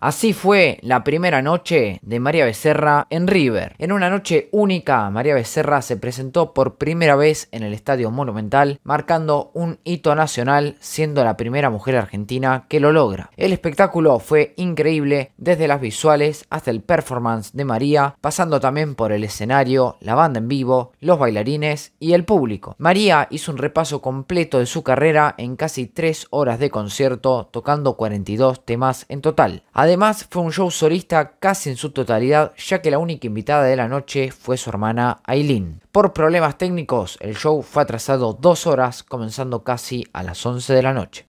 Así fue la primera noche de María Becerra en River. En una noche única, María Becerra se presentó por primera vez en el Estadio Monumental, marcando un hito nacional, siendo la primera mujer argentina que lo logra. El espectáculo fue increíble, desde las visuales hasta el performance de María, pasando también por el escenario, la banda en vivo, los bailarines y el público. María hizo un repaso completo de su carrera en casi 3 horas de concierto, tocando 42 temas en total. Además, fue un show solista casi en su totalidad, ya que la única invitada de la noche fue su hermana Aileen. Por problemas técnicos, el show fue atrasado dos horas, comenzando casi a las 11 de la noche.